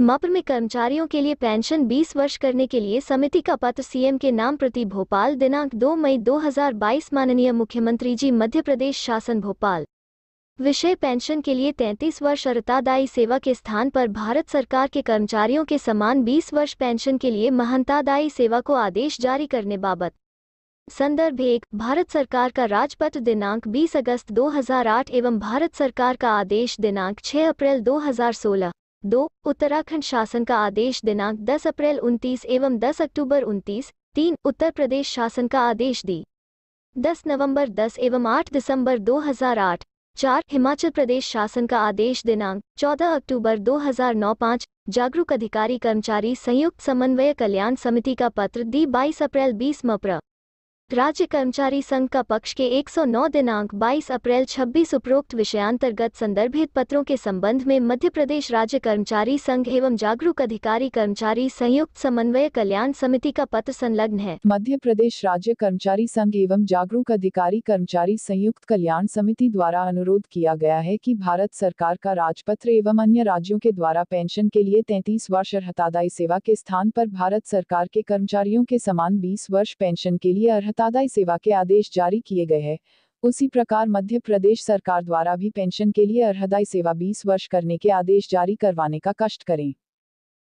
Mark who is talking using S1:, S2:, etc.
S1: मप्र में कर्मचारियों के लिए पेंशन 20 वर्ष करने के लिए समिति का पत्र सीएम के नाम प्रति भोपाल दिनांक 2 मई 2022 माननीय मुख्यमंत्री जी मध्य प्रदेश शासन भोपाल विषय पेंशन के लिए 33 वर्ष अरतादायी सेवा के स्थान पर भारत सरकार के कर्मचारियों के समान 20 वर्ष पेंशन के लिए महंतादायी सेवा को आदेश जारी करने बाबत संदर्भ एक भारत सरकार का राजपत्र दिनांक 20 अगस्त 2008 एवं भारत सरकार का आदेश दिनांक 6 अप्रैल 2016 दो उत्तराखंड शासन का आदेश दिनांक 10 अप्रैल 29 एवं 10 अक्टूबर 29, तीन उत्तर प्रदेश शासन का आदेश दी 10 नवंबर 10 एवं 8 दिसंबर 2008, चार हिमाचल प्रदेश शासन का आदेश दिनांक 14 अक्टूबर 2009 पाँच जागरूक अधिकारी कर्मचारी संयुक्त समन्वय कल्याण समिति का पत्र दी 22 अप्रैल 20 मप्र राज्य कर्मचारी संघ का पक्ष के 109 दिनांक 22 अप्रैल 26 उपरोक्त विषयांतर्गत संदर्भित पत्रों के संबंध में मध्य प्रदेश राज्य कर्मचारी संघ एवं जागरूक अधिकारी कर्मचारी संयुक्त समन्वय कल्याण समिति का पत्र संलग्न है मध्य
S2: प्रदेश राज्य कर्मचारी संघ एवं जागरूक अधिकारी कर्मचारी संयुक्त कल्याण समिति द्वारा अनुरोध किया गया है की भारत सरकार का राजपत्र एवं अन्य राज्यों के द्वारा पेंशन के लिए तैतीस वर्ष अर्हतादायी सेवा के स्थान आरोप भारत सरकार के कर्मचारियों के समान बीस वर्ष पेंशन के लिए हतादायी सेवा के आदेश जारी किए गए हैं उसी प्रकार मध्य प्रदेश सरकार द्वारा भी पेंशन के लिए अर्हदायी सेवा 20 वर्ष करने के आदेश जारी करवाने का कष्ट करें